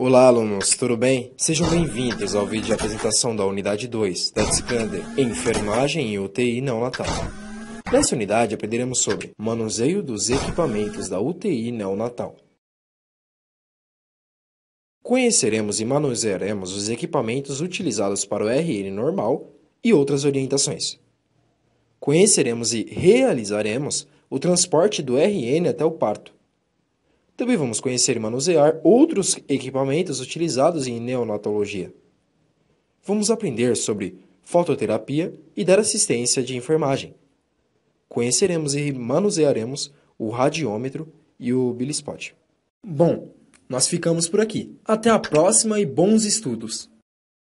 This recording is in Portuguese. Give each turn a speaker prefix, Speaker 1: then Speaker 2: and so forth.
Speaker 1: Olá, alunos, tudo bem? Sejam bem-vindos ao vídeo de apresentação da Unidade 2 da disciplina Enfermagem e UTI Neonatal. Nesta Nessa unidade, aprenderemos sobre manuseio dos equipamentos da UTI Neonatal. Conheceremos e manusearemos os equipamentos utilizados para o RN normal e outras orientações. Conheceremos e realizaremos o transporte do RN até o parto também vamos conhecer e manusear outros equipamentos utilizados em neonatologia. Vamos aprender sobre fototerapia e dar assistência de enfermagem. Conheceremos e manusearemos o radiômetro e o bilispot. Bom, nós ficamos por aqui. Até a próxima e bons estudos!